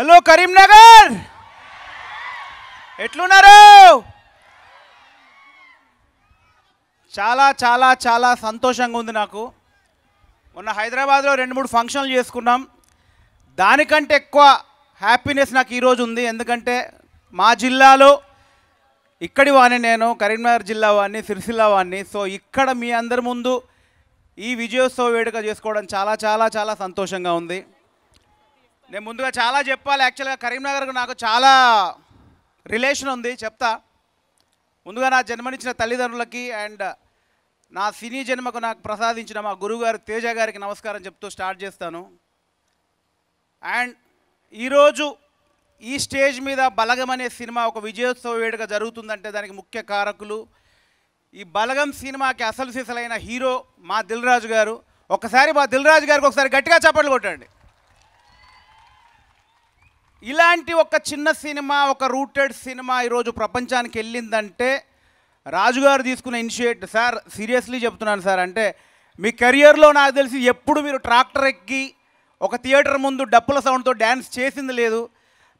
hello Karimnagar ఎట్లున్నారు చాలా చాలా చాలా సంతోషంగా ఉంది నాకు మొన్న హైదరాబాద్లో రెండు మూడు ఫంక్షన్లు చేసుకున్నాం దానికంటే ఎక్కువ హ్యాపీనెస్ నాకు ఈరోజు ఉంది ఎందుకంటే మా జిల్లాలో ఇక్కడి వాడిని నేను కరీంనగర్ జిల్లా వాడిని సిరిసిల్ల వాడిని సో ఇక్కడ మీ అందరి ముందు ఈ విజయోత్సవ వేడుక చేసుకోవడం చాలా చాలా చాలా సంతోషంగా ఉంది నేను ముందుగా చాలా చెప్పాలి యాక్చువల్గా కరీంనగర్కు నాకు చాలా రిలేషన్ ఉంది చెప్తా ముందుగా నా జన్మనిచ్చిన తల్లిదండ్రులకి అండ్ నా సినీ జన్మకు నాకు ప్రసాదించిన మా గురువుగారు తేజ గారికి నమస్కారం చెప్తూ స్టార్ట్ చేస్తాను అండ్ ఈరోజు ఈ స్టేజ్ మీద బలగం అనే సినిమా ఒక విజయోత్సవ వేడుక జరుగుతుందంటే దానికి ముఖ్య కారకులు ఈ బలగం సినిమాకి అసలు సిసలైన హీరో మా దిల్రాజు గారు ఒకసారి మా దిల్రాజు గారికి ఒకసారి గట్టిగా చప్పట్లు కొట్టండి ఇలాంటి ఒక చిన్న సినిమా ఒక రూటెడ్ సినిమా ఈరోజు ప్రపంచానికి వెళ్ళిందంటే రాజుగారు తీసుకున్న ఇనిషియేట్ సార్ సీరియస్లీ చెప్తున్నాను సార్ అంటే మీ కెరియర్లో నాకు తెలిసి ఎప్పుడు మీరు ట్రాక్టర్ ఎక్కి ఒక థియేటర్ ముందు డప్పుల సౌండ్తో డ్యాన్స్ చేసింది లేదు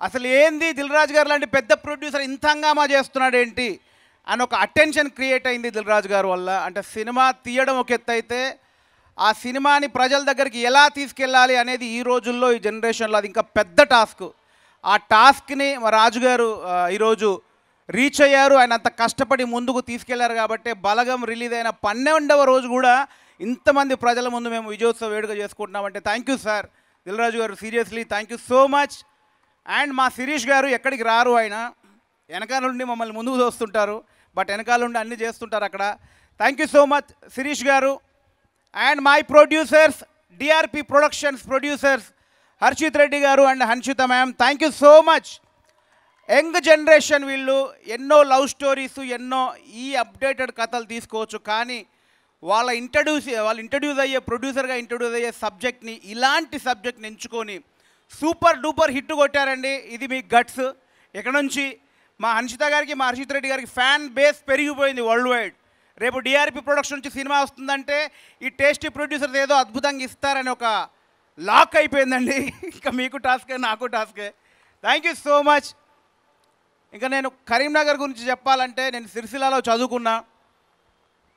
అసలు ఏంది దిల్రాజు గారు లాంటి పెద్ద ప్రొడ్యూసర్ ఇంత హంగామా చేస్తున్నాడేంటి అని ఒక అటెన్షన్ క్రియేట్ అయింది దిల్రాజు గారు వల్ల అంటే సినిమా తీయడం ఒక ఎత్తు అయితే ఆ సినిమాని ప్రజల దగ్గరికి ఎలా తీసుకెళ్ళాలి అనేది ఈ రోజుల్లో ఈ జనరేషన్లో అది ఇంకా పెద్ద టాస్క్ ఆ టాస్క్ని రాజుగారు ఈరోజు రీచ్ అయ్యారు ఆయన అంత కష్టపడి ముందుకు తీసుకెళ్లారు కాబట్టి బలగం రిలీజ్ అయిన పన్నెండవ రోజు కూడా ఇంతమంది ప్రజల ముందు మేము విజయోత్సవ వేడుక చేసుకుంటున్నామంటే థ్యాంక్ యూ సార్ దిల్రాజు గారు seriously thank you so much and మా శిరీష్ గారు ఎక్కడికి రారు ఆయన వెనకాల నుండి మమ్మల్ని ముందుకు చూస్తుంటారు బట్ వెనకాల నుండి అన్నీ చేస్తుంటారు అక్కడ thank you so much Shirish garu and my producers DRP productions producers Harshit Reddy garu and Hanshitha ma'am thank you so much young generation వీళ్ళు ఎన్నో లవ్ స్టోరీస్ ఎన్నో ఈ అప్డేటెడ్ కథలు తీసుకోవచ్చు కానీ వాళ్ళ ఇంట్రడ్యూస్ వాళ్ళు ఇంట్రడ్యూస్ అయ్యే ప్రొడ్యూసర్గా ఇంట్రడ్యూస్ అయ్యే సబ్జెక్ట్ని ఇలాంటి సబ్జెక్ట్ని ఎంచుకొని సూపర్ డూపర్ హిట్ కొట్టారండి ఇది మీ గట్స్ ఇక్కడ నుంచి మా హన్షిత గారికి మా హర్షిత్ రెడ్డి గారికి ఫ్యాన్ బేస్ పెరిగిపోయింది వరల్డ్ వైడ్ రేపు డిఆర్పి ప్రొడక్షన్ నుంచి సినిమా వస్తుందంటే ఈ టేస్టీ ప్రొడ్యూసర్స్ ఏదో అద్భుతంగా ఇస్తారని ఒక లాక్ అయిపోయిందండి ఇంకా మీకు టాస్కే నాకు టాస్కే థ్యాంక్ యూ సో మచ్ ఇంకా నేను కరీంనగర్ గురించి చెప్పాలంటే నేను సిరిసిల్లాలో చదువుకున్నా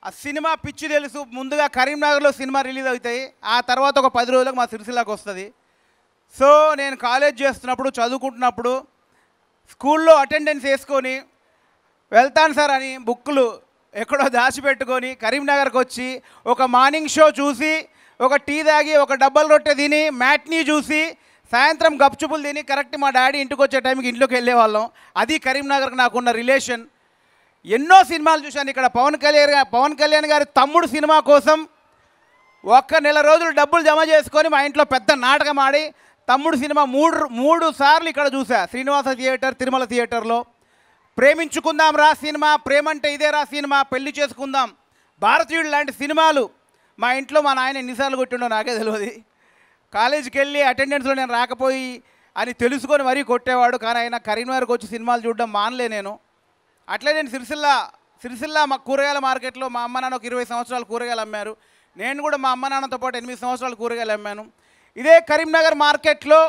ఆ సినిమా పిచ్చి తెలుసు ముందుగా కరీంనగర్లో సినిమా రిలీజ్ అవుతాయి ఆ తర్వాత ఒక పది రోజులకు మా సిరిసిల్లాకి వస్తుంది సో నేను కాలేజ్ చేస్తున్నప్పుడు చదువుకుంటున్నప్పుడు స్కూల్లో అటెండెన్స్ వేసుకొని వెళ్తాను సార్ అని బుక్కులు ఎక్కడో దాచిపెట్టుకొని కరీంనగర్కి వచ్చి ఒక మార్నింగ్ షో చూసి ఒక టీ తాగి ఒక డబ్బల్ రొట్టె తిని మ్యాట్ని చూసి సాయంత్రం గప్చుపులు తిని కరెక్ట్ మా డాడీ ఇంటికి వచ్చే టైంకి ఇంట్లోకి వెళ్ళేవాళ్ళం అది కరీంనగర్కి నాకున్న రిలేషన్ ఎన్నో సినిమాలు చూశాను ఇక్కడ పవన్ కళ్యాణ్ పవన్ కళ్యాణ్ గారి తమ్ముడు సినిమా కోసం ఒక్క నెల రోజులు డబ్బులు జమ చేసుకొని మా ఇంట్లో పెద్ద నాటకం ఆడి తమ్ముడు సినిమా మూడు మూడు సార్లు ఇక్కడ చూసా శ్రీనివాస థియేటర్ తిరుమల థియేటర్లో ప్రేమించుకుందాం రా సినిమా ప్రేమంటే ఇదే రా సినిమా పెళ్లి చేసుకుందాం భారతీయుడు లాంటి సినిమాలు మా ఇంట్లో మా నాయన ఎన్నిసార్లు కొట్టిండో నాకే తెలియదు కాలేజీకి వెళ్ళి అటెండెన్స్లో నేను రాకపోయి అని తెలుసుకొని మరీ కొట్టేవాడు కానీ ఆయన కరీంనగర్కి వచ్చి సినిమాలు చూడడం మానలే నేను అట్లే నేను సిరిసిల్ల సిరిసిల్ల మా కూరగాయల మార్కెట్లో మా అమ్మ నాన్న ఒక ఇరవై సంవత్సరాలు కూరగాయలు అమ్మారు నేను కూడా మా అమ్మ నాన్నతో పాటు ఎనిమిది సంవత్సరాలు కూరగాయలు అమ్మాను ఇదే కరీంనగర్ మార్కెట్లో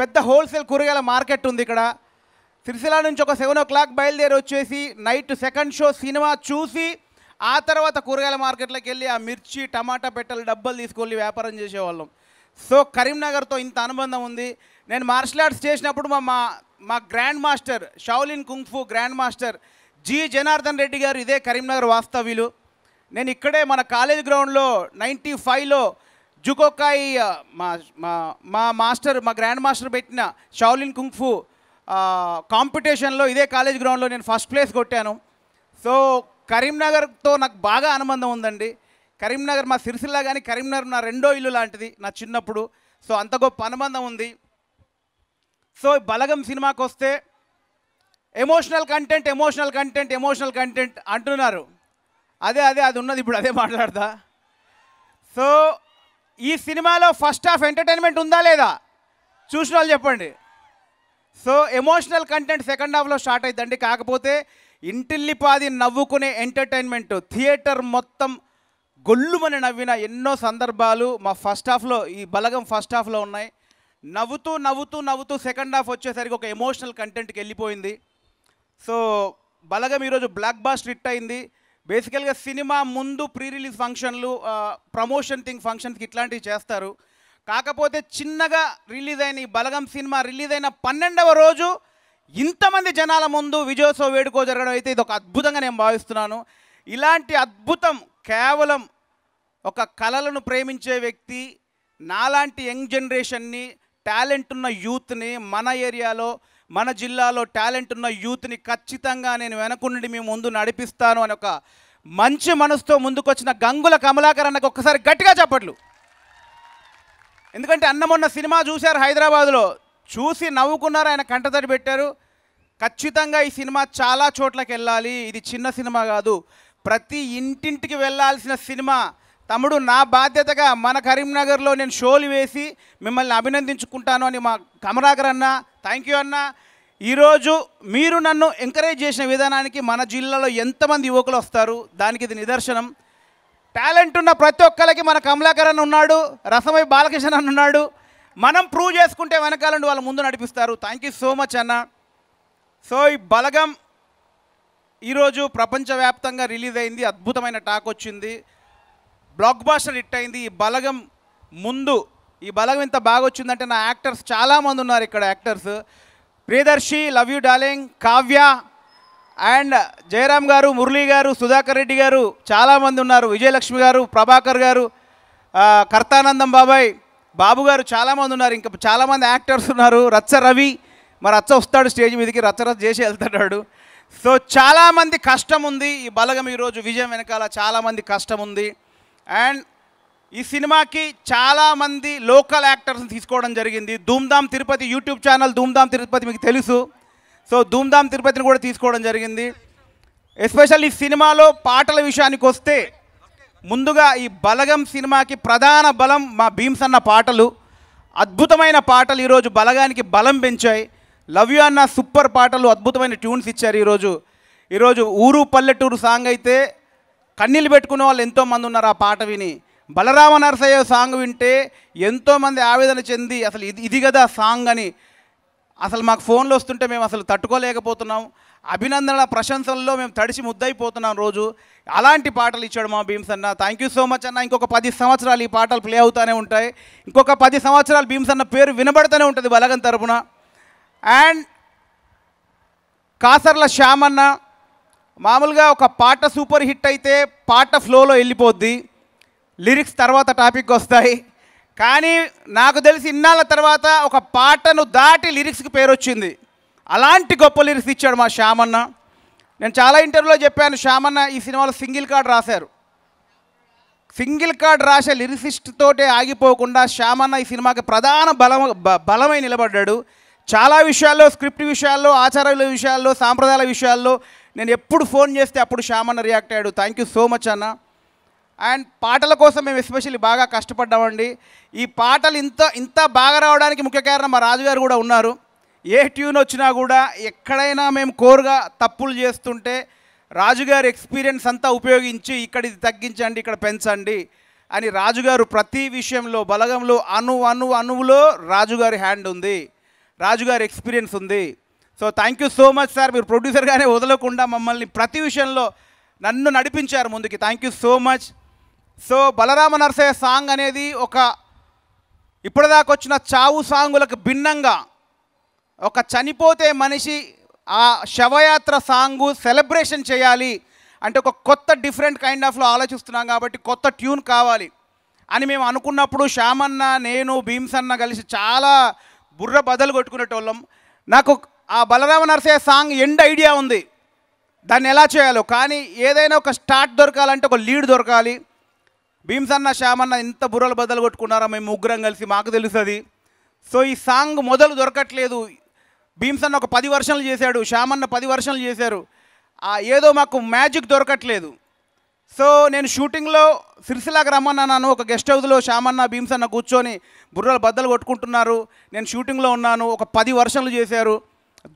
పెద్ద హోల్సేల్ కూరగాయల మార్కెట్ ఉంది ఇక్కడ సిరిసిల్ల నుంచి ఒక సెవెన్ ఓ క్లాక్ బయలుదేరి వచ్చేసి నైట్ సెకండ్ షో సినిమా చూసి ఆ తర్వాత కూరగాయల మార్కెట్లోకి వెళ్ళి ఆ మిర్చి టమాటా పెట్టలు డబ్బలు తీసుకొని వ్యాపారం చేసేవాళ్ళం సో కరీంనగర్తో ఇంత అనుబంధం ఉంది నేను మార్షల్ ఆర్ట్స్ చేసినప్పుడు మా మా grand master Shaolin kung fu grand master G Janardhan Reddy garu ఇదే కరీంనగర్ వాస్తవ్యులు నేను ఇక్కడే మన కాలేజ్ గ్రౌండ్లో నైంటీ ఫైవ్లో జుకోకాయి మా మా మాస్టర్ మా గ్రాండ్ మాస్టర్ పెట్టిన షౌలిన్ కుంగ్ఫు కాంపిటీషన్లో ఇదే కాలేజ్ గ్రౌండ్లో నేను ఫస్ట్ ప్లేస్ కొట్టాను సో కరీంనగర్తో నాకు బాగా అనుబంధం ఉందండి కరీంనగర్ మా సిరిసిల్ల కానీ కరీంనగర్ నా రెండో ఇల్లు లాంటిది నా చిన్నప్పుడు సో అంత గొప్ప అనుబంధం ఉంది సో బలగం సినిమాకి వస్తే emotional content emotional content emotional content అంటున్నారు అదే అదే అది ఉన్నది ఇప్పుడు అదే మాట్లాడదా సో ఈ సినిమాలో ఫస్ట్ హాఫ్ ఎంటర్టైన్మెంట్ ఉందా లేదా చూసిన వాళ్ళు చెప్పండి సో ఎమోషనల్ కంటెంట్ సెకండ్ హాఫ్లో స్టార్ట్ అవుతుందండి కాకపోతే ఇంటిల్లిపాది నవ్వుకునే ఎంటర్టైన్మెంట్ థియేటర్ మొత్తం గొల్లుమని నవ్విన ఎన్నో సందర్భాలు మా ఫస్ట్ హాఫ్లో ఈ బలగం ఫస్ట్ హాఫ్లో ఉన్నాయి నవ్వుతూ నవ్వుతూ నవ్వుతూ సెకండ్ హాఫ్ వచ్చేసరికి ఒక ఎమోషనల్ కంటెంట్కి వెళ్ళిపోయింది సో బలగం ఈరోజు బ్లాక్ బాస్ట్ హిట్ అయింది బేసికల్గా సినిమా ముందు ప్రీ రిలీజ్ ఫంక్షన్లు ప్రమోషన్ థింగ్ ఫంక్షన్స్కి ఇట్లాంటివి చేస్తారు కాకపోతే చిన్నగా రిలీజ్ అయిన ఈ బలగం సినిమా రిలీజ్ అయిన పన్నెండవ రోజు ఇంతమంది జనాల ముందు విజయోత్సవ వేడుకో జరగడం అయితే ఇది ఒక అద్భుతంగా నేను భావిస్తున్నాను ఇలాంటి అద్భుతం కేవలం ఒక కళలను ప్రేమించే వ్యక్తి నాలాంటి యంగ్ జనరేషన్ని టాలెంట్ ఉన్న యూత్ని మన ఏరియాలో మన జిల్లాలో టాలెంట్ ఉన్న యూత్ని ఖచ్చితంగా నేను వెనకుండి మీ ముందు నడిపిస్తాను అని ఒక మంచి మనసుతో ముందుకొచ్చిన గంగుల కమలాకర్ అన్నకు ఒక్కసారి గట్టిగా చెప్పట్లు ఎందుకంటే అన్నమొన్న సినిమా చూశారు హైదరాబాద్లో చూసి నవ్వుకున్నారు ఆయన కంటతడి పెట్టారు ఖచ్చితంగా ఈ సినిమా చాలా చోట్లకి వెళ్ళాలి ఇది చిన్న సినిమా కాదు ప్రతి ఇంటింటికి వెళ్ళాల్సిన సినిమా తమ్ముడు నా బాధ్యతగా మన కరీంనగర్లో నేను షోలు వేసి మిమ్మల్ని అభినందించుకుంటాను అని మా కమరాకర్ అన్న థ్యాంక్ యూ అన్న ఈరోజు మీరు నన్ను ఎంకరేజ్ చేసిన విధానానికి మన జిల్లాలో ఎంతమంది యువకులు వస్తారు దానికి ఇది నిదర్శనం టాలెంట్ ఉన్న ప్రతి ఒక్కరికి మన కమలాకర్ అన్న ఉన్నాడు రసమై బాలకృష్ణ అన్న ఉన్నాడు మనం ప్రూవ్ చేసుకుంటే వెనకాలండి వాళ్ళు ముందు నడిపిస్తారు థ్యాంక్ యూ సో మచ్ అన్న సో ఈ బలగం ఈరోజు ప్రపంచవ్యాప్తంగా రిలీజ్ అయింది అద్భుతమైన టాక్ వచ్చింది బ్లాక్ బాస్టర్ హిట్ అయింది ఈ బలగం ముందు ఈ బలగం ఇంత బాగా వచ్చిందంటే నా యాక్టర్స్ చాలామంది ఉన్నారు ఇక్కడ actors Priyadarshi love you darling Kavya and Jayaram garu Murali గారు సుధాకర్ రెడ్డి గారు చాలామంది ఉన్నారు విజయలక్ష్మి గారు ప్రభాకర్ గారు కర్తానందం బాబాయ్ బాబుగారు చాలామంది ఉన్నారు ఇంకా చాలామంది యాక్టర్స్ ఉన్నారు రచ్చ రవి మరి రచ్చ వస్తాడు స్టేజ్ మీదకి రచ్చ రచ్చ చేసి వెళ్తాడు సో చాలామంది కష్టం ఉంది ఈ బలగం ఈరోజు విజయం వెనకాల చాలామంది కష్టం ఉంది అండ్ ఈ సినిమాకి చాలామంది లోకల్ యాక్టర్స్ని తీసుకోవడం జరిగింది ధూమ్ధామ్ తిరుపతి యూట్యూబ్ ఛానల్ ధూమ్ధామ్ తిరుపతి మీకు తెలుసు సో ధూమ్ధామ్ తిరుపతిని కూడా తీసుకోవడం జరిగింది ఎస్పెషల్ ఈ సినిమాలో పాటల విషయానికి వస్తే ముందుగా ఈ బలగం సినిమాకి ప్రధాన బలం మా భీమ్స్ అన్న పాటలు అద్భుతమైన పాటలు ఈరోజు బలగానికి బలం పెంచాయి లవ్ యూ అన్న సూపర్ పాటలు అద్భుతమైన ట్యూన్స్ ఇచ్చారు ఈరోజు ఈరోజు ఊరు పల్లెటూరు సాంగ్ అయితే కన్నీళ్ళు పెట్టుకునే వాళ్ళు ఎంతోమంది ఉన్నారు ఆ పాట విని బలరామ నరసయ్య సాంగ్ వింటే ఎంతోమంది ఆవేదన చెంది అసలు ఇది ఇది కదా సాంగ్ అని అసలు మాకు ఫోన్లు వస్తుంటే మేము అసలు తట్టుకోలేకపోతున్నాం అభినందనల ప్రశంసల్లో మేము తడిసి ముద్దైపోతున్నాం రోజు అలాంటి పాటలు ఇచ్చాడు మా భీమ్స్ అన్న థ్యాంక్ యూ సో మచ్ అన్న ఇంకొక పది సంవత్సరాలు ఈ పాటలు ప్లే అవుతూనే ఉంటాయి ఇంకొక పది సంవత్సరాలు భీమ్స్ అన్న పేరు వినబడుతూనే ఉంటుంది బలగం తరపున అండ్ కాసర్ల శ్యామన్న మామూలుగా ఒక పాట సూపర్ హిట్ అయితే పాట ఫ్లోలో వెళ్ళిపోద్ది లిరిక్స్ తర్వాత టాపిక్ వస్తాయి కానీ నాకు తెలిసి ఇన్నాళ్ళ తర్వాత ఒక పాటను దాటి లిరిక్స్కి పేరు వచ్చింది అలాంటి గొప్ప లిరిక్స్ ఇచ్చాడు మా శ్యామన్న నేను చాలా ఇంటర్వ్యూలో చెప్పాను శ్యామన్న ఈ సినిమాలో సింగిల్ కార్డ్ రాశారు సింగిల్ కార్డ్ రాసే లిరిసిస్ట్ తోటే ఆగిపోకుండా శ్యామన్న ఈ సినిమాకి ప్రధాన బలం బలమై నిలబడ్డాడు చాలా విషయాల్లో స్క్రిప్ట్ విషయాల్లో ఆచారాల విషయాల్లో సాంప్రదాయాల విషయాల్లో నేను ఎప్పుడు ఫోన్ చేస్తే అప్పుడు శ్యామన్న రియాక్ట్ అయ్యాడు థ్యాంక్ యూ సో మచ్ అన్న అండ్ పాటల కోసం మేము ఎస్పెషల్లీ బాగా కష్టపడ్డామండి ఈ పాటలు ఇంత ఇంత బాగా రావడానికి ముఖ్య కారణం మా రాజుగారు కూడా ఉన్నారు ఏ ట్యూన్ వచ్చినా కూడా ఎక్కడైనా మేము కోరుగా తప్పులు చేస్తుంటే రాజుగారి ఎక్స్పీరియన్స్ అంతా ఉపయోగించి ఇక్కడ ఇది తగ్గించండి ఇక్కడ పెంచండి అని రాజుగారు ప్రతి విషయంలో బలగంలో అను అను అణువులో రాజుగారి హ్యాండ్ ఉంది రాజుగారి ఎక్స్పీరియన్స్ ఉంది so thank you so much sir మీరు ప్రొడ్యూసర్గానే వదలకుండా మమ్మల్ని ప్రతి విషయంలో నన్ను నడిపించారు ముందుకి thank you so much so Balarama Narasayya song అనేది ఒక ఇప్పటిదాకొచ్చిన వచ్చిన చావు సాంగులకు భిన్నంగా ఒక చనిపోతే మనిషి ఆ శవయాత్ర సాంగు సెలబ్రేషన్ చేయాలి అంటే ఒక కొత్త డిఫరెంట్ కైండ్ ఆఫ్లో ఆలోచిస్తున్నాం కాబట్టి కొత్త ట్యూన్ కావాలి అని మేము అనుకున్నప్పుడు శ్యామన్న నేను భీమ్స్ అన్న కలిసి చాలా బుర్ర బదలు కొట్టుకునేటోళ్ళం నాకు ఆ Balarama Narasayya song end idea ఉంది దాన్ని ఎలా చేయాలో కానీ ఏదైనా ఒక స్టార్ట్ దొరకాలంటే ఒక లీడ్ దొరకాలి భీమ్స్ అన్న శ్యామన్న ఇంత బుర్రలు బద్దలు కొట్టుకున్నారా మేము ముగ్గురం కలిసి మాకు తెలుస్తుంది సో ఈ సాంగ్ మొదలు దొరకట్లేదు భీమ్సన్ ఒక పది వర్షాలు చేశాడు శ్యామన్న పది వర్షాలు చేశారు ఏదో మాకు మ్యాజిక్ దొరకట్లేదు సో నేను షూటింగ్లో సిరిసిలాగా రమ్మన్నాను ఒక గెస్ట్ హౌస్లో శ్యామన్న భీమ్సన్న కూర్చొని బుర్రలు బద్దలు కొట్టుకుంటున్నారు నేను షూటింగ్లో ఉన్నాను ఒక పది వర్షాలు చేశారు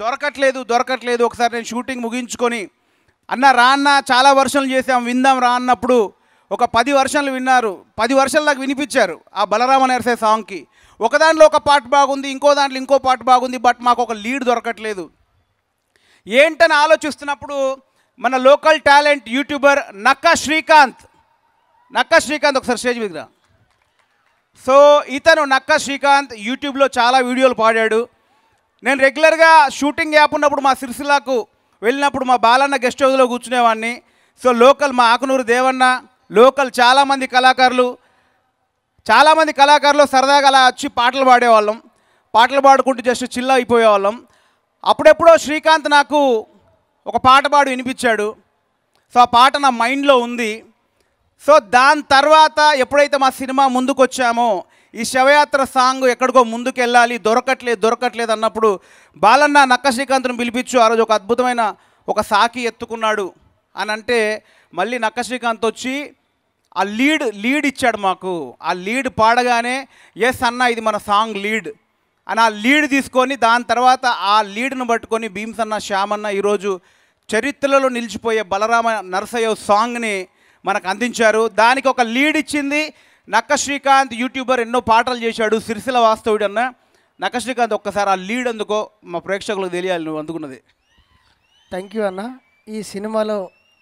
దొరకట్లేదు దొరకట్లేదు ఒకసారి నేను షూటింగ్ ముగించుకొని అన్న రా అన్న చాలా వర్షాలు చేసాం విందాం రా అన్నప్పుడు ఒక పది వర్షాలు విన్నారు పది వర్షాలు నాకు వినిపించారు ఆ బలరామ నరసే సాంగ్కి ఒకదాంట్లో ఒక పార్ట్ బాగుంది ఇంకో దాంట్లో ఇంకో పార్ట్ బాగుంది బట్ మాకు ఒక లీడ్ దొరకట్లేదు ఏంటని ఆలోచిస్తున్నప్పుడు మన లోకల్ టాలెంట్ యూట్యూబర్ నక్క శ్రీకాంత్ నక్క శ్రీకాంత్ ఒకసారి స్టేజ్ మీద సో ఇతను నక్క శ్రీకాంత్ యూట్యూబ్లో చాలా వీడియోలు పాడాడు నేను రెగ్యులర్గా షూటింగ్ యాప్ ఉన్నప్పుడు మా సిరిసిల్లాకు వెళ్ళినప్పుడు మా బాలన్న గెస్ట్ హౌస్లో కూర్చునేవాడిని సో లోకల్ మా ఆకునూరు దేవన్న లోకల్ చాలామంది కళాకారులు చాలామంది కళాకారులు సరదాగా అలా వచ్చి పాటలు పాడేవాళ్ళం పాటలు పాడుకుంటూ జస్ట్ చిల్ అయిపోయేవాళ్ళం అప్పుడెప్పుడో శ్రీకాంత్ నాకు ఒక పాట పాడు వినిపించాడు సో ఆ పాట నా మైండ్లో ఉంది సో దాని తర్వాత ఎప్పుడైతే మా సినిమా ముందుకొచ్చామో ఈ శవయాత్ర సాంగ్ ఎక్కడికో ముందుకెళ్ళాలి దొరకట్లేదు దొరకట్లేదు అన్నప్పుడు బాలన్న నక్క శ్రీకాంత్ను పిలిపించు ఆ రోజు ఒక అద్భుతమైన ఒక సాకి ఎత్తుకున్నాడు అని అంటే మళ్ళీ నక్క శ్రీకాంత్ వచ్చి ఆ లీడ్ లీడ్ ఇచ్చాడు మాకు ఆ లీడ్ పాడగానే ఎస్ అన్న ఇది మన సాంగ్ లీడ్ అని ఆ లీడ్ తీసుకొని దాని తర్వాత ఆ లీడ్ను పట్టుకొని భీమ్స్ అన్న శ్యామ్ అన్న ఈరోజు చరిత్రలో నిలిచిపోయే బలరామ నరసయ్య సాంగ్ని మనకు అందించారు దానికి ఒక లీడ్ ఇచ్చింది నక్క శ్రీకాంత్ యూట్యూబర్ ఎన్నో పాటలు చేశాడు సిరిసిల వాస్తవుడు అన్న నక్క శ్రీకాంత్ ఒక్కసారి ఆ లీడ్ అందుకో మా ప్రేక్షకులకు తెలియాలి నువ్వు అందుకున్నది థ్యాంక్ యూ అన్న ఈ సినిమాలో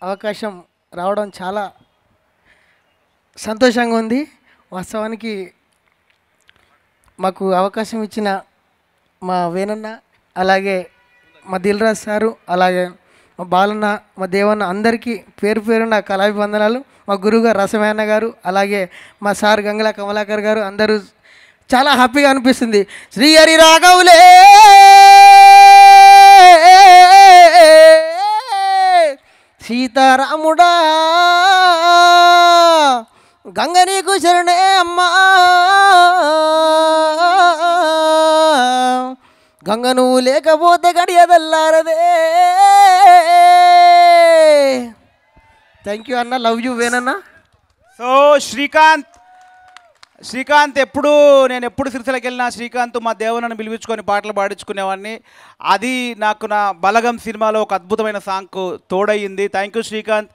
అవకాశం రావడం చాలా సంతోషంగా ఉంది వాస్తవానికి మాకు అవకాశం ఇచ్చిన మా వేణన్న అలాగే మా దిల్రాజ్ సారు అలాగే మా బాలన్న మా దేవన్న అందరికీ పేరు పేరున్న కళాభివందనాలు మా గురువుగారు రసమేన్న గారు అలాగే మా సార్ గంగల కమలాకర్ గారు అందరూ చాలా హ్యాపీగా అనిపిస్తుంది శ్రీ హరి రాఘవులే సీతారాముడా గంగ నీకు శరణే అమ్మా గంగ నువ్వు లేకపోతే గడియదల్లారదే థ్యాంక్ యూ అన్న లవ్ యూ వేనన్నా సో శ్రీకాంత్ శ్రీకాంత్ ఎప్పుడు నేను ఎప్పుడు సిరిసిలకి వెళ్ళినా శ్రీకాంత్ మా దేవులను పిలిపించుకొని పాటలు పాడించుకునేవాడిని అది నాకు నా బలగం సినిమాలో ఒక అద్భుతమైన సాంగ్కు తోడయ్యింది థ్యాంక్ యూ శ్రీకాంత్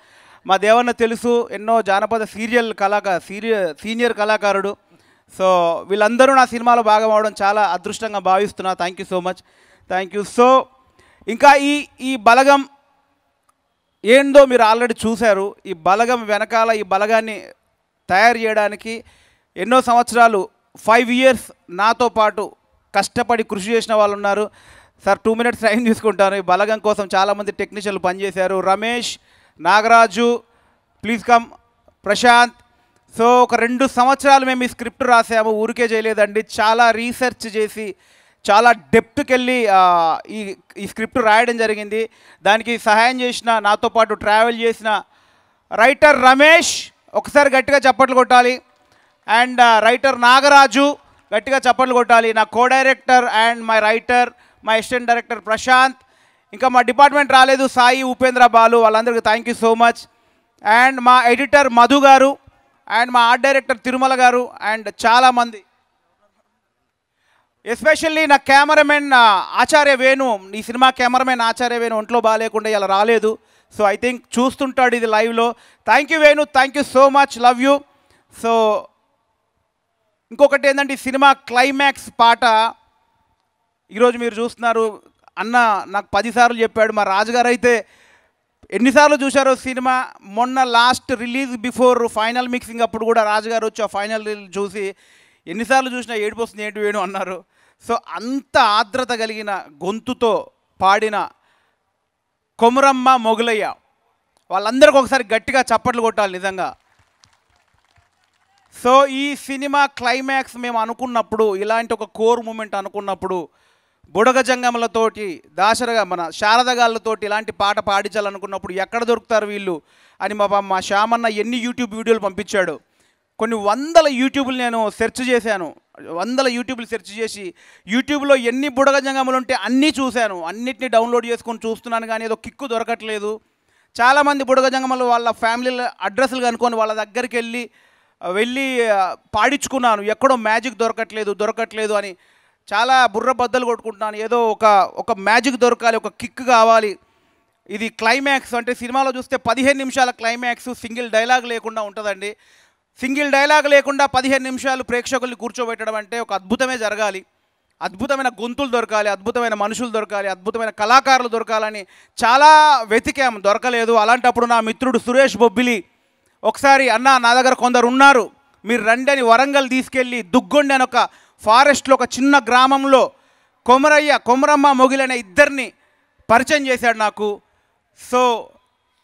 మా దేవన్న తెలుసు ఎన్నో జానపద సీరియల్ కళాకార సీరియల్ సీనియర్ కళాకారుడు సో వీళ్ళందరూ నా సినిమాలో భాగం అవడం చాలా అదృష్టంగా భావిస్తున్నా thank you so much thank you so ఇంకా ఈ ఈ బలగం ఏందో మీరు ఆల్రెడీ చూశారు ఈ బలగం వెనకాల ఈ బలగాన్ని తయారు చేయడానికి ఎన్నో సంవత్సరాలు ఫైవ్ ఇయర్స్ నాతో పాటు కష్టపడి కృషి చేసిన వాళ్ళు ఉన్నారు సార్ టూ మినిట్స్ టైం తీసుకుంటాను ఈ బలగం కోసం చాలామంది టెక్నీషియన్లు పనిచేశారు Ramesh Nagaraju please come Prashanth so ఒక రెండు సంవత్సరాలు మేము ఈ స్క్రిప్ట్ రాసాము ఊరికే చేయలేదండి చాలా రీసెర్చ్ చేసి చాలా డెప్త్కి వెళ్ళి ఈ ఈ స్క్రిప్ట్ రాయడం జరిగింది దానికి సహాయం చేసిన నాతో పాటు ట్రావెల్ చేసిన రైటర్ రమేష్ ఒకసారి గట్టిగా చప్పట్లు కొట్టాలి అండ్ రైటర్ నాగరాజు గట్టిగా చప్పట్లు కొట్టాలి నా co director and my writer my assistant director Prashanth ఇంకా మా డిపార్ట్మెంట్ రాలేదు సాయి ఉపేంద్ర బాలు వాళ్ళందరికీ thank you so much and మా ఎడిటర్ మధు గారు అండ్ మా ఆర్ట్ డైరెక్టర్ తిరుమల గారు అండ్ చాలామంది ఎస్పెషల్లీ నా కెమెరామెన్ ఆచార్య వేణు ఈ సినిమా కెమెరామెన్ ఆచార్య వేణు ఒంట్లో బాగాలేకుండా ఇలా రాలేదు సో ఐ థింక్ చూస్తుంటాడు ఇది లైవ్లో thank you Venu thank you so much love you so ఇంకొకటి ఏంటంటే ఈ సినిమా క్లైమాక్స్ పాట ఈరోజు మీరు చూస్తున్నారు అన్న నాకు పదిసార్లు చెప్పాడు మా రాజుగారు అయితే ఎన్నిసార్లు చూశారో సినిమా మొన్న last release before final mixing అప్పుడు కూడా రాజుగారు వచ్చి ఆ ఫైనల్ చూసి ఎన్నిసార్లు చూసినా ఏడు వస్తుంది ఏడు వేణు అన్నారు సో అంత ఆర్ద్రత కలిగిన గొంతుతో పాడిన కొమురమ్మ మొగులయ్య వాళ్ళందరికీ ఒకసారి గట్టిగా చప్పట్లు కొట్టాలి నిజంగా సో ఈ సినిమా క్లైమాక్స్ మేము అనుకున్నప్పుడు ఇలాంటి ఒక కోర్ మూమెంట్ అనుకున్నప్పుడు బుడగ జంగములతోటి దాసరగా మన శారదగాళ్ళతోటి ఇలాంటి పాట పాడించాలనుకున్నప్పుడు ఎక్కడ దొరుకుతారు వీళ్ళు అని మా మా శ్యామన్న ఎన్ని యూట్యూబ్ వీడియోలు పంపించాడు కొన్ని వందల యూట్యూబ్లు నేను సెర్చ్ చేశాను వందల యూట్యూబ్లు సెర్చ్ చేసి యూట్యూబ్లో ఎన్ని బుడగ జంగములు ఉంటే అన్నీ చూశాను అన్నిటిని డౌన్లోడ్ చేసుకొని చూస్తున్నాను కానీ ఏదో కిక్కు దొరకట్లేదు చాలామంది బుడగ జంగములు వాళ్ళ ఫ్యామిలీల అడ్రస్లు కనుక్కొని వాళ్ళ దగ్గరికి వెళ్ళి వెళ్ళి పాడించుకున్నాను ఎక్కడో మ్యాజిక్ దొరకట్లేదు దొరకట్లేదు అని చాలా బుర్ర బద్దలు కొట్టుకుంటున్నాను ఏదో ఒక ఒక మ్యాజిక్ దొరకాలి ఒక కిక్ కావాలి ఇది క్లైమాక్స్ అంటే సినిమాలో చూస్తే పదిహేను నిమిషాల క్లైమాక్స్ సింగిల్ డైలాగ్ లేకుండా ఉంటుందండి సింగిల్ డైలాగ్ లేకుండా పదిహేను నిమిషాలు ప్రేక్షకుల్ని కూర్చోబెట్టడం అంటే ఒక అద్భుతమే జరగాలి అద్భుతమైన గొంతులు దొరకాలి అద్భుతమైన మనుషులు దొరకాలి అద్భుతమైన కళాకారులు దొరకాలని చాలా వెతికాం దొరకలేదు అలాంటప్పుడు నా మిత్రుడు సురేష్ బొబ్బిలి ఒకసారి అన్న నా దగ్గర కొందరు ఉన్నారు మీరు రండి అని వరంగల్ తీసుకెళ్ళి దుగ్గొండి అని ఒక ఫారెస్ట్లో ఒక చిన్న గ్రామంలో కొమరయ్య కొమరమ్మ మొగిలైన ఇద్దరిని పరిచయం చేశాడు నాకు సో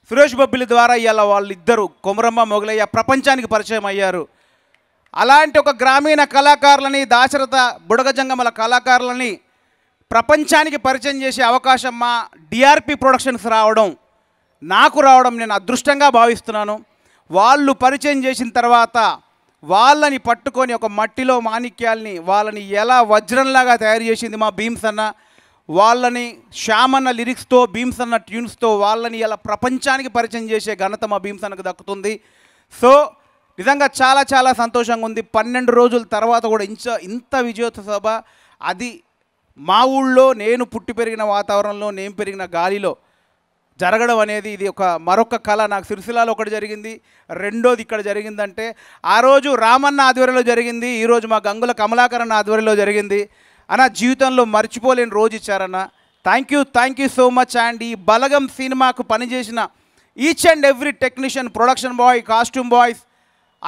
సురేష్ బొబ్బిలి ద్వారా ఇలా వాళ్ళిద్దరు కొమరమ్మ మొగిలయ్య ప్రపంచానికి పరిచయం అయ్యారు అలాంటి ఒక గ్రామీణ కళాకారులని దాశరథ బుడగజంగమల కళాకారులని ప్రపంచానికి పరిచయం చేసే అవకాశం మా డిఆర్పి ప్రొడక్షన్స్ రావడం నాకు రావడం నేను అదృష్టంగా భావిస్తున్నాను వాళ్ళు పరిచయం చేసిన తర్వాత వాళ్ళని పట్టుకొని ఒక మట్టిలో మాణిక్యాల్ని వాళ్ళని ఎలా వజ్రంలాగా తయారు చేసింది మా భీమ్స్ అన్న వాళ్ళని శ్యామన్న లిరిక్స్తో భీమ్స్ అన్న ట్యూన్స్తో వాళ్ళని ఎలా ప్రపంచానికి పరిచయం చేసే ఘనత మా భీమ్స్ అన్నకు దక్కుతుంది సో నిజంగా చాలా చాలా సంతోషంగా ఉంది పన్నెండు రోజుల తర్వాత కూడా ఇంత ఇంత విజయోత్సవ అది మా ఊళ్ళో నేను పుట్టి పెరిగిన వాతావరణంలో నేను పెరిగిన గాలిలో జరగడం అనేది ఇది ఒక మరొక కళ నాకు సిరిసిల్లాలో ఒకటి జరిగింది రెండోది ఇక్కడ జరిగిందంటే ఆ రోజు రామన్న ఆధ్వర్యంలో జరిగింది ఈరోజు మా గంగుల కమలాకరణ ఆధ్వర్యంలో జరిగింది అన్న జీవితంలో మర్చిపోలేని రోజు ఇచ్చారన్న thank you thank you so much and ఈ బలగం సినిమాకు పనిచేసిన each and every technician production boy costume boys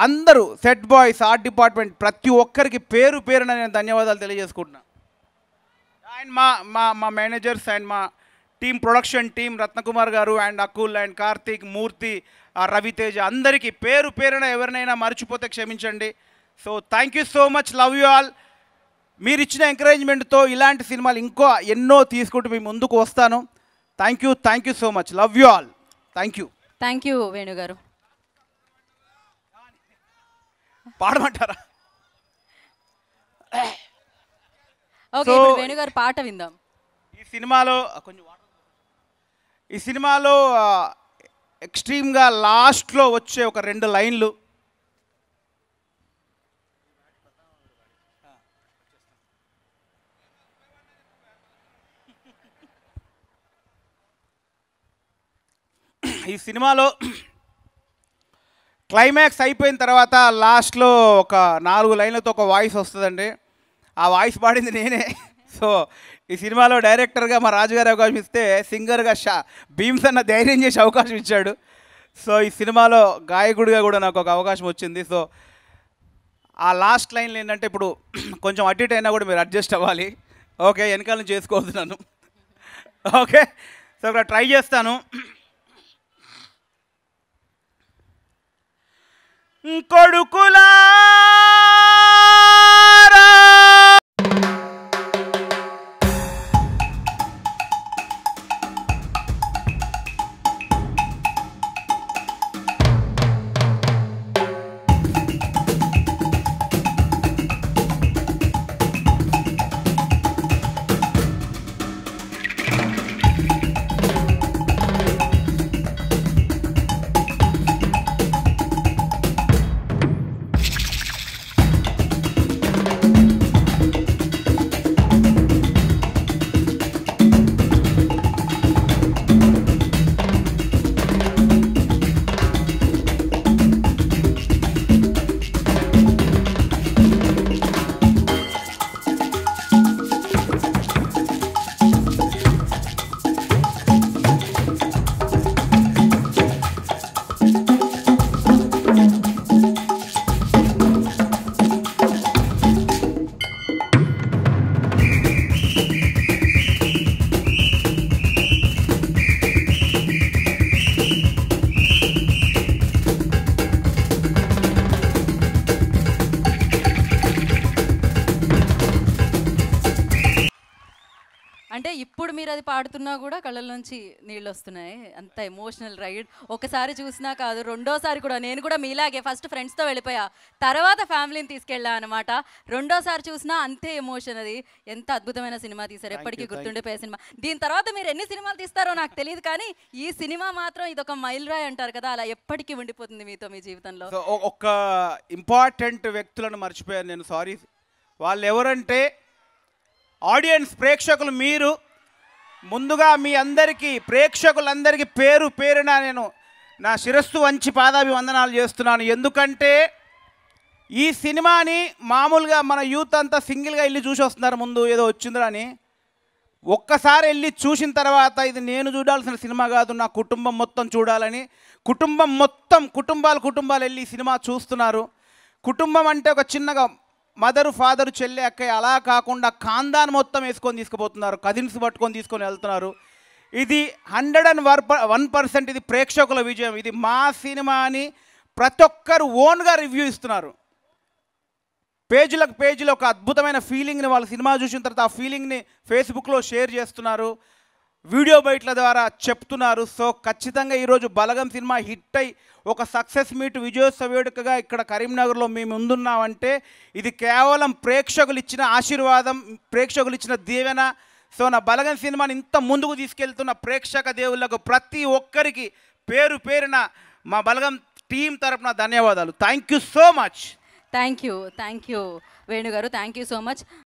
అందరూ సెట్ బాయ్స్ ఆర్ట్ డిపార్ట్మెంట్ ప్రతి ఒక్కరికి పేరు పేరున నేను ధన్యవాదాలు తెలియజేసుకుంటున్నాను అండ్ మా మా మా మేనేజర్స్ అండ్ మా team production team Ratnakumar garu and Akul and Karthik Murthy Raviteja అందరికీ పేరు పేరున ఎవరినైనా మర్చిపోతే క్షమించండి so thank you so much love you all మీరు ఇచ్చిన ఎంకరేజ్మెంట్తో ఇలాంటి సినిమాలు ఇంకో ఎన్నో తీసుకుంటూ మేము ముందుకు వస్తాను thank you thank you so much love you all thank you thank you వేణుగారు పాడమంటారా ఓకే వేణుగారు పాట విందాం ఈ సినిమాలో కొంచెం ఈ సినిమాలో ఎక్స్ట్రీమ్గా లాస్ట్లో వచ్చే ఒక రెండు లైన్లు ఈ సినిమాలో క్లైమాక్స్ అయిపోయిన తర్వాత లాస్ట్లో ఒక నాలుగు లైన్లతో ఒక వాయిస్ వస్తుందండి ఆ వాయిస్ పాడింది నేనే సో ఈ సినిమాలో డైరెక్టర్గా మా రాజుగారి అవకాశం ఇస్తే సింగర్గా షా భీమ్స్ అన్న ధైర్యం చేసే అవకాశం ఇచ్చాడు సో ఈ సినిమాలో గాయకుడిగా కూడా నాకు ఒక అవకాశం వచ్చింది సో ఆ లాస్ట్ లైన్లు ఏంటంటే ఇప్పుడు కొంచెం అటు అయినా కూడా మీరు అడ్జస్ట్ అవ్వాలి ఓకే వెనకాల చేసుకోవద్దు నన్ను ఓకే సో ఇక్కడ ట్రై చేస్తాను కొడుకులా మీరు అది పాడుతున్నా కూడా కళ్ళల్లోంచి నీళ్ళు వస్తున్నాయి అంత ఎమోషనల్ రైడ్ ఒకసారి చూసినా కాదు రెండోసారి కూడా నేను కూడా మీలాగే ఫస్ట్ ఫ్రెండ్స్తో వెళ్ళిపోయా తర్వాత ఫ్యామిలీని తీసుకెళ్ళా అనమాట రెండోసారి చూసినా అంతే ఎమోషన్ అది ఎంత అద్భుతమైన సినిమా తీశారు ఎప్పటికీ గుర్తుండిపోయే సినిమా దీని తర్వాత మీరు ఎన్ని సినిమాలు తీస్తారో నాకు తెలియదు కానీ ఈ సినిమా మాత్రం ఇది ఒక మైల్ రాయ్ అంటారు కదా అలా ఎప్పటికీ ఉండిపోతుంది మీతో మీ జీవితంలో ఒక ఇంపార్టెంట్ వ్యక్తులను మర్చిపోయాను నేను సారీ వాళ్ళు ఎవరంటే ఆడియన్స్ ప్రేక్షకులు మీరు ముందుగా మీ అందరికీ ప్రేక్షకులందరికీ పేరు పేరున నేను నా శిరస్సు వంచి పాదాభివందనాలు చేస్తున్నాను ఎందుకంటే ఈ సినిమాని మామూలుగా మన యూత్ అంతా సింగిల్గా వెళ్ళి చూసి వస్తున్నారు ముందు ఏదో వచ్చిందిరా అని ఒక్కసారి వెళ్ళి చూసిన తర్వాత ఇది నేను చూడాల్సిన సినిమా కాదు నా కుటుంబం మొత్తం చూడాలని కుటుంబం మొత్తం కుటుంబాలు కుటుంబాలు వెళ్ళి సినిమా చూస్తున్నారు కుటుంబం అంటే ఒక చిన్నగా మదరు ఫాదరు చెల్లె అక్కయ్య అలా కాకుండా ఖాందాన్ మొత్తం వేసుకొని తీసుకుపోతున్నారు కజిన్స్ పట్టుకొని తీసుకొని వెళ్తున్నారు ఇది హండ్రెడ్ అండ్ వన్ పర్సెంట్ ఇది ప్రేక్షకుల విజయం ఇది మా సినిమా అని ప్రతి ఒక్కరు ఓన్గా రివ్యూ ఇస్తున్నారు పేజీలకు పేజీలో ఒక అద్భుతమైన ఫీలింగ్ని వాళ్ళ సినిమా చూసిన తర్వాత ఆ ఫీలింగ్ని ఫేస్బుక్లో షేర్ చేస్తున్నారు వీడియో బయట్ల ద్వారా చెప్తున్నారు సో ఖచ్చితంగా ఈరోజు బలగం సినిమా హిట్ అయి ఒక సక్సెస్ మీట్ విజయోత్సవ వేడుకగా ఇక్కడ కరీంనగర్లో మేము ముందున్నామంటే ఇది కేవలం ప్రేక్షకులు ఇచ్చిన ఆశీర్వాదం ప్రేక్షకులు ఇచ్చిన దీవెన సో నా బలగం సినిమాని ఇంత ముందుకు తీసుకెళ్తున్న ప్రేక్షక దేవుళ్ళకు ప్రతి ఒక్కరికి పేరు పేరున మా బలగం టీం తరపున ధన్యవాదాలు thank you so much thank you thank you వేణుగారు థ్యాంక్ యూ సో మచ్